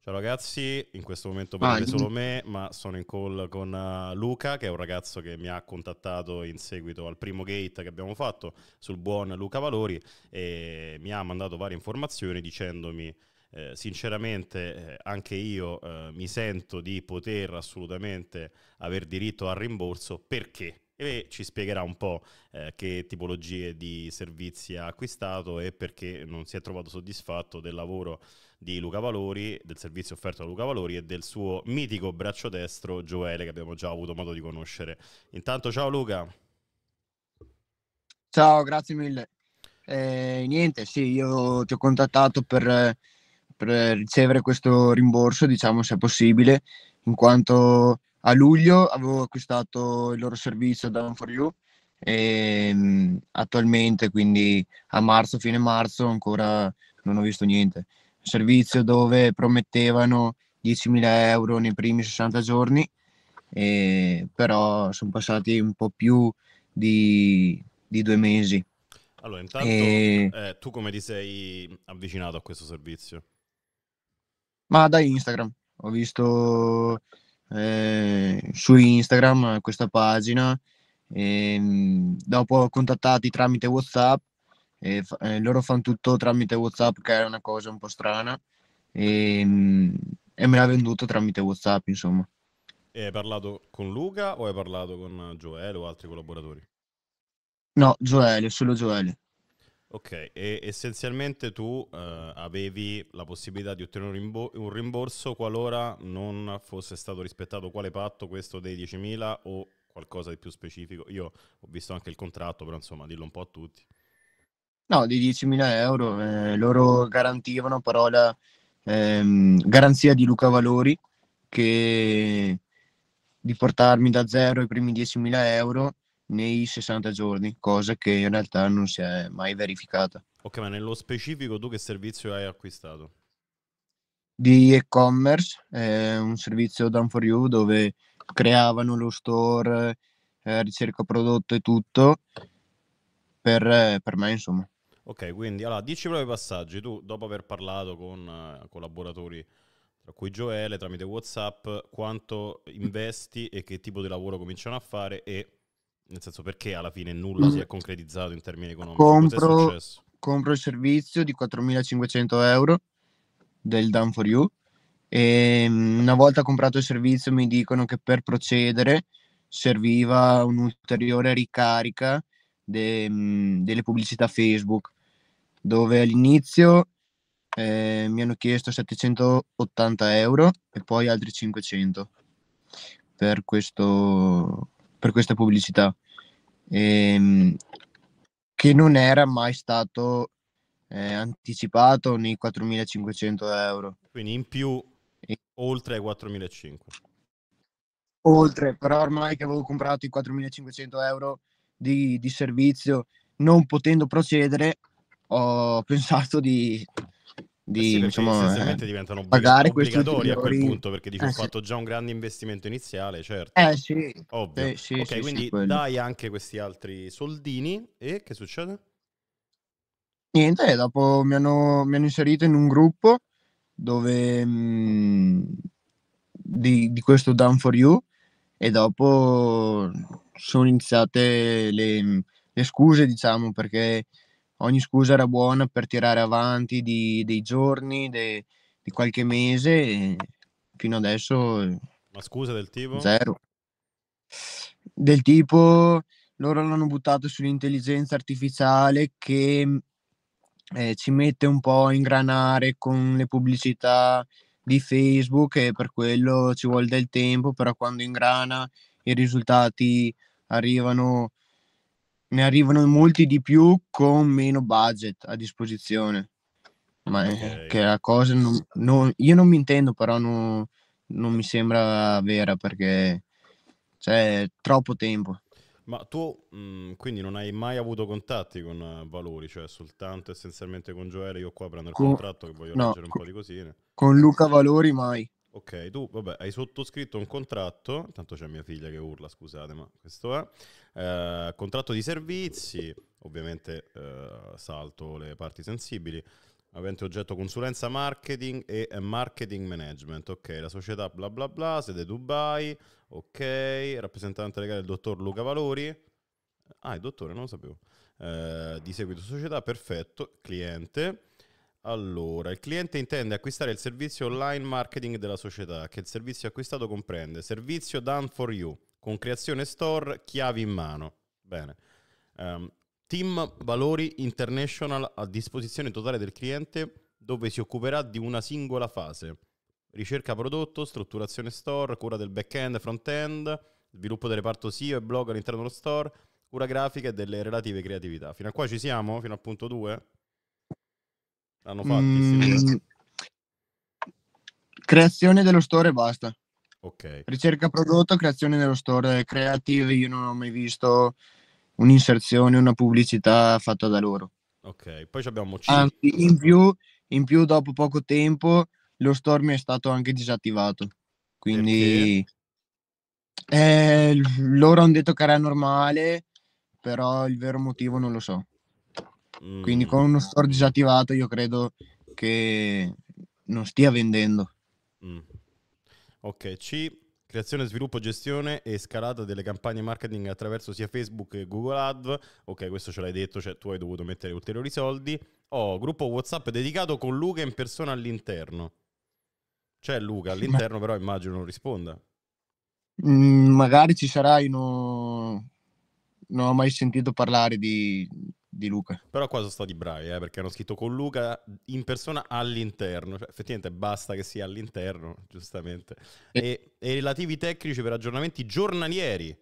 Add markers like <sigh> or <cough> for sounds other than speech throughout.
Ciao ragazzi, in questo momento parlo ah, solo me, ma sono in call con uh, Luca, che è un ragazzo che mi ha contattato in seguito al primo gate che abbiamo fatto sul buon Luca Valori e mi ha mandato varie informazioni dicendomi eh, sinceramente eh, anche io eh, mi sento di poter assolutamente aver diritto al rimborso perché e ci spiegherà un po' eh, che tipologie di servizi ha acquistato e perché non si è trovato soddisfatto del lavoro di Luca Valori, del servizio offerto da Luca Valori e del suo mitico braccio destro Gioele che abbiamo già avuto modo di conoscere. Intanto ciao Luca. Ciao, grazie mille. Eh, niente, sì, io ti ho contattato per, per ricevere questo rimborso, diciamo se è possibile, in quanto a luglio avevo acquistato il loro servizio da One4U e ehm, attualmente, quindi a marzo, fine marzo, ancora non ho visto niente. servizio dove promettevano 10.000 euro nei primi 60 giorni, e, ehm, però sono passati un po' più di, di due mesi. Allora, intanto, e... Ehm eh, tu come ti sei avvicinato a questo servizio? Ma da Instagram. Ho visto eh, su Instagram questa pagina, e, ehm, dopo contattati tramite WhatsApp, e, eh, loro fanno tutto tramite WhatsApp che è una cosa un po' strana e, ehm, e me l'ha venduto tramite WhatsApp insomma. E hai parlato con Luca o hai parlato con Gioele o altri collaboratori? No, Gioele, solo Gioele. Ok, e essenzialmente tu eh, avevi la possibilità di ottenere un, rimborso qualora non fosse stato rispettato quale patto, questo dei 10.000 o qualcosa di più specifico. Io ho visto anche il contratto, però insomma dillo un po' a tutti. No, di 10.000 euro, eh, loro garantivano parola ehm, garanzia di Luca Valori che di portarmi da zero i primi 10.000 euro nei 60 giorni, cosa che in realtà non si è mai verificata. Ok, ma nello specifico tu che servizio hai acquistato? Di e-commerce, eh, un servizio done for you dove creavano lo store, eh, ricerca prodotto e tutto per, eh, per me, insomma. Ok, quindi allora dici proprio i passaggi. Tu, dopo aver parlato con eh, collaboratori tra cui Joele tramite WhatsApp, quanto investi e che tipo di lavoro cominciano a fare e nel senso perché alla fine nulla si è mm. concretizzato in termini economici? Compro, compro il servizio di 4.500 euro del Down for You e mm, una volta comprato il servizio mi dicono che per procedere serviva un'ulteriore ricarica de, mm, delle pubblicità Facebook dove all'inizio eh, mi hanno chiesto 780 euro e poi altri 500 per questo per questa pubblicità, ehm, che non era mai stato eh, anticipato nei 4.500 euro. Quindi in più e... oltre ai 4.500. Oltre, però ormai che avevo comprato i 4.500 euro di, di servizio, non potendo procedere, ho <laughs> pensato di di eh sì, diciamo, eh, diventano pagare questi obbligatori a quel punto perché dici eh, ho fatto sì. già un grande investimento iniziale, certo. Eh sì. Ovvio. Eh, sì, ok, quindi dai anche questi altri soldini e che succede? Niente, eh, dopo mi hanno, mi hanno inserito in un gruppo dove mh, mm, di, di, questo Down for You e dopo sono iniziate le, le scuse, diciamo, perché ogni scusa era buona per tirare avanti di, dei giorni, de, di qualche mese, e fino adesso... Ma scusa del tipo? Zero. Del tipo, loro l'hanno buttato sull'intelligenza artificiale che mm, eh, ci mette un po' a ingranare con le pubblicità di Facebook e per quello ci vuole del tempo, però quando ingrana i risultati arrivano ne arrivano molti di più con meno budget a disposizione. Ma eh, okay. è che la cosa non, non, io non mi intendo, però non, non mi sembra vera perché c'è cioè, troppo tempo. Ma tu mh, mm, quindi non hai mai avuto contatti con eh, Valori, cioè soltanto essenzialmente con Gioele, io qua prendo il con... contratto che voglio no, leggere un con... po' di cosine. Con Luca eh. Valori mai. Ok, tu vabbè, hai sottoscritto un contratto, intanto c'è mia figlia che urla, scusate, ma questo è, eh, contratto di servizi, ovviamente eh, salto le parti sensibili, avente oggetto consulenza marketing e eh, marketing management, ok, la società bla bla bla, sede Dubai, ok, rappresentante legale il dottor Luca Valori, ah il dottore non lo sapevo, eh, di seguito società, perfetto, cliente. Allora, il cliente intende acquistare il servizio online marketing della società, che il servizio acquistato comprende servizio done for you, con creazione store, chiavi in mano. Bene. Um, team Valori International a disposizione totale del cliente, dove si occuperà di una singola fase. Ricerca prodotto, strutturazione store, cura del back-end, front-end, sviluppo del reparto SEO e blog all'interno dello store, cura grafica e delle relative creatività. Fino a qua ci siamo? Fino al punto 2? L'hanno fatti, mm, sì. Creazione dello store e basta. Ok. Ricerca prodotto, creazione dello store. Creative io non ho mai visto un'inserzione, una pubblicità fatta da loro. Ok, poi abbiamo... Anzi, in più, in più, dopo poco tempo, lo store mi è stato anche disattivato. Quindi... Eh, loro hanno detto che era normale, però il vero motivo non lo so. Quindi mm. con uno store disattivato io credo che non stia vendendo. Mm. Ok, C, creazione, sviluppo, gestione e scalata delle campagne marketing attraverso sia Facebook che Google Ad. Ok, questo ce l'hai detto, cioè tu hai dovuto mettere ulteriori soldi. Oh, gruppo WhatsApp dedicato con Luca in persona all'interno. C'è Luca all'interno, Ma... però immagino non risponda. Mm, magari ci sarà, io non... non ho mai sentito parlare di, di Luca. Però qua sono stati bravi, eh, perché hanno scritto con Luca in persona all'interno. Cioè, effettivamente basta che sia all'interno, giustamente. E, e relativi tecnici per aggiornamenti giornalieri.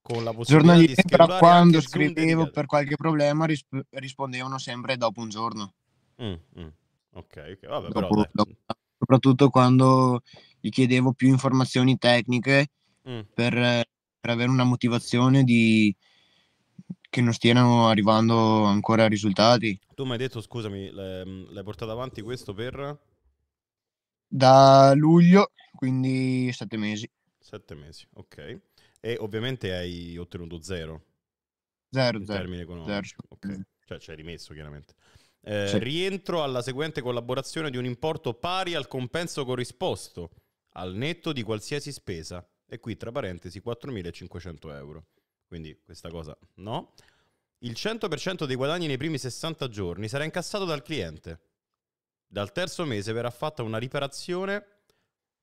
Con la possibilità giornalieri, di però quando scrivevo per qualche problema risp- rispondevano sempre dopo un giorno. Mm, mm. Ok, okay. Vabbè, dopo, però, dopo, soprattutto quando gli chiedevo più informazioni tecniche mm. per, per avere una motivazione di che non stiano arrivando ancora a risultati. Tu mi hai detto, scusami, l'hai portato avanti questo per? Da luglio, quindi sette mesi. Sette mesi, ok. E ovviamente hai ottenuto zero. Zero, zero. termine economico. Zero. Okay. Cioè ci hai rimesso chiaramente. Eh, sì. Rientro alla seguente collaborazione di un importo pari al compenso corrisposto al netto di qualsiasi spesa. E qui tra parentesi 4.500 euro. Quindi questa cosa no. Il 100% dei guadagni nei primi 60 giorni sarà incassato dal cliente. Dal terzo mese verrà fatta una riparazione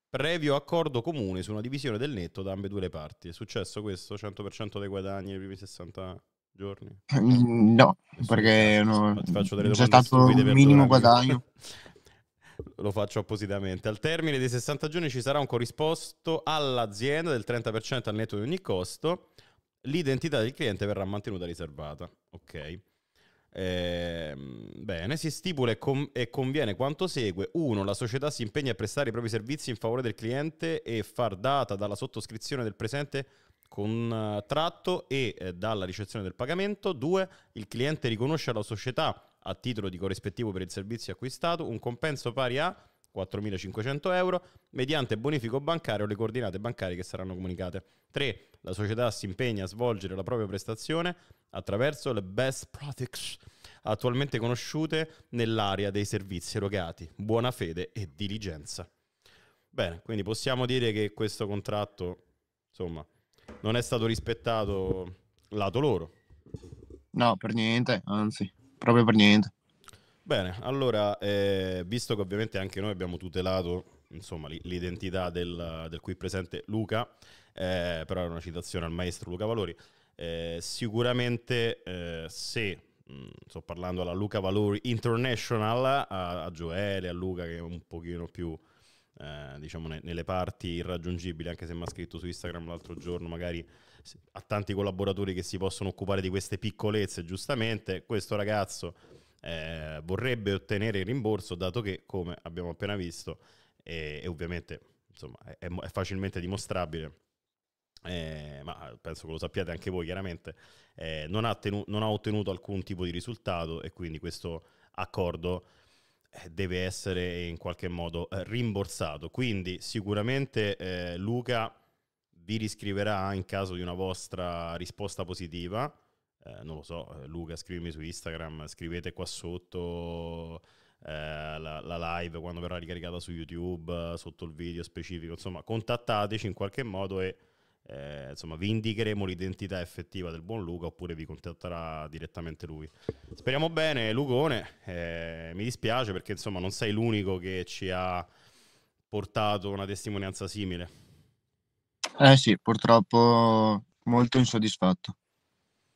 previo accordo comune su una divisione del netto da ambedue le parti. È successo questo 100% dei guadagni nei primi 60 giorni? Mm, no, Nessun perché no, ti faccio delle c'è stato un minimo guadagno. <laughs> Lo faccio appositamente. Al termine dei 60 giorni ci sarà un corrisposto all'azienda del 30% al netto di ogni costo l'identità del cliente verrà mantenuta riservata. Ok. Eh, bene, si stipula e, con- e, conviene quanto segue. 1. La società si impegna a prestare i propri servizi in favore del cliente e far data dalla sottoscrizione del presente contratto eh, e eh, dalla ricezione del pagamento. 2. Il cliente riconosce alla società, a titolo di corrispettivo per il servizio acquistato, un compenso pari a 4.500 euro, mediante bonifico bancario le coordinate bancarie che saranno comunicate. 3. La società si impegna a svolgere la propria prestazione attraverso le best practices attualmente conosciute nell'area dei servizi erogati, buona fede e diligenza. Bene, quindi possiamo dire che questo contratto, insomma, non è stato rispettato lato loro. No, per niente, anzi, proprio per niente. Bene, allora, eh, visto che ovviamente anche noi abbiamo tutelato insomma, l'identità del, del, qui presente Luca, eh, però era una citazione al maestro Luca Valori, eh, sicuramente eh, se sto parlando alla Luca Valori International, a, a, Joele, a Luca che è un pochino più, eh, diciamo, ne, nelle parti irraggiungibili, anche se mi ha scritto su Instagram l'altro giorno, magari a tanti collaboratori che si possono occupare di queste piccolezze, giustamente, questo ragazzo eh, vorrebbe ottenere il rimborso, dato che, come abbiamo appena visto, e, e ovviamente insomma, è, è, facilmente dimostrabile. Eh, ma penso che lo sappiate anche voi chiaramente eh, non, ha tenu- non, ha ottenuto alcun tipo di risultato e quindi questo accordo eh, deve essere in qualche modo eh, rimborsato quindi sicuramente eh, Luca vi riscriverà in caso di una vostra risposta positiva eh, non lo so, eh, Luca scrivimi su Instagram, scrivete qua sotto eh, la, la, live quando verrà ricaricata su YouTube, eh, sotto il video specifico, insomma contattateci in qualche modo e eh, insomma vi indicheremo l'identità effettiva del buon Luca oppure vi contatterà direttamente lui. Speriamo bene Lucone, mi dispiace perché insomma non sei l'unico che ci ha portato una testimonianza simile. Eh sì, purtroppo molto insoddisfatto.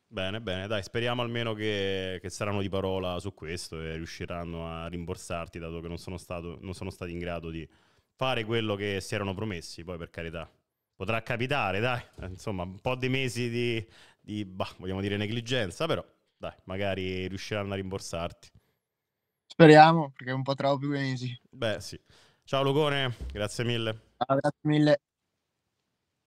Bene, bene, dai, speriamo almeno che, che, saranno di parola su questo e riusciranno a rimborsarti, dato che non sono, stato, non sono stati in grado di fare quello che si erano promessi, poi per carità. Potrà capitare, dai, eh, insomma, un po' di mesi di, di bah, vogliamo dire, negligenza, però, dai, magari riusciranno a rimborsarti. Speriamo, perché un po' troppi mesi. Beh, sì. Ciao Lucone, grazie mille. Ciao, grazie mille.